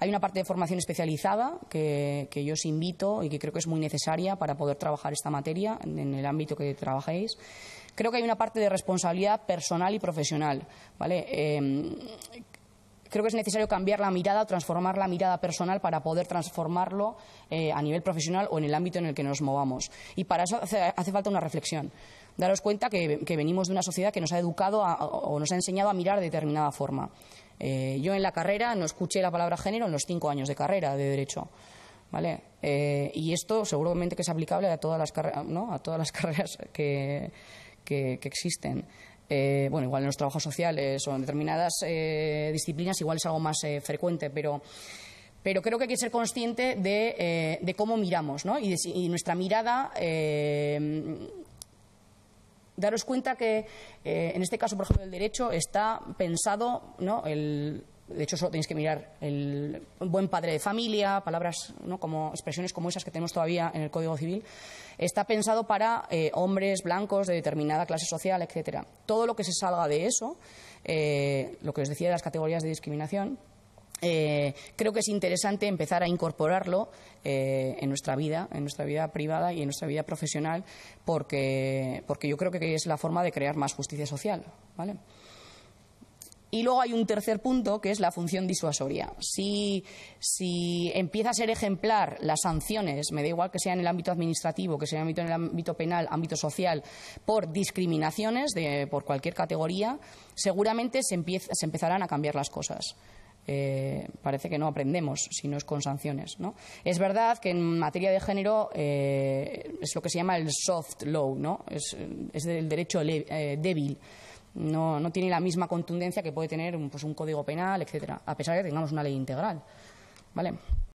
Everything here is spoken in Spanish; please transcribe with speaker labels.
Speaker 1: Hay una parte de formación especializada que, yo os invito y que creo que es muy necesaria para poder trabajar esta materia en el ámbito que trabajéis. Creo que hay una parte de responsabilidad personal y profesional. ¿vale? Em, creo que es necesario cambiar la mirada, transformar la mirada personal para poder transformarlo eh, a nivel profesional o en el ámbito en el que nos movamos. Y para eso hace, falta una reflexión daros cuenta que, venimos de una sociedad que nos ha educado o nos ha enseñado a mirar de determinada forma. Eh, yo en la carrera no escuché la palabra género en los cinco años de carrera de Derecho. ¿Vale? Eh, y esto seguramente que es aplicable a todas las, carreras, a todas las carreras que, existen. Eh, bueno, igual en los trabajos sociales o en determinadas disciplinas igual es algo más frecuente, pero pero creo que hay que ser consciente de, cómo miramos, ¿no? Y, nuestra mirada daros cuenta que eh, en este caso, por ejemplo, el derecho está pensado, ¿no? El, de hecho, solo tenéis que mirar el buen padre de familia, palabras como expresiones como esas que tenemos todavía en el Código Civil. Está pensado para eh, hombres blancos de determinada clase social, etcétera. Todo lo que se salga de eso, eh, lo que os decía de las categorías de discriminación, eh, creo que es interesante empezar a incorporarlo eh, en nuestra vida, en nuestra vida privada y en nuestra vida profesional, porque, yo creo que es la forma de crear más justicia social. Y luego hay un tercer punto que es la función disuasoria. Si, si, empieza a ser ejemplar las sanciones, me da igual que sea en el ámbito administrativo, que sea en el ámbito, penal, ámbito social, por discriminaciones por cualquier categoría, seguramente se empezarán a cambiar las cosas. Eh, parece que no aprendemos si no es con sanciones. ¿no? Es verdad que en materia de género eh, es lo que se llama el soft law, ¿no? es, es del derecho eh, débil. No, tiene la misma contundencia que puede tener un, pues, un código penal, etcétera, a pesar de que tengamos una ley integral.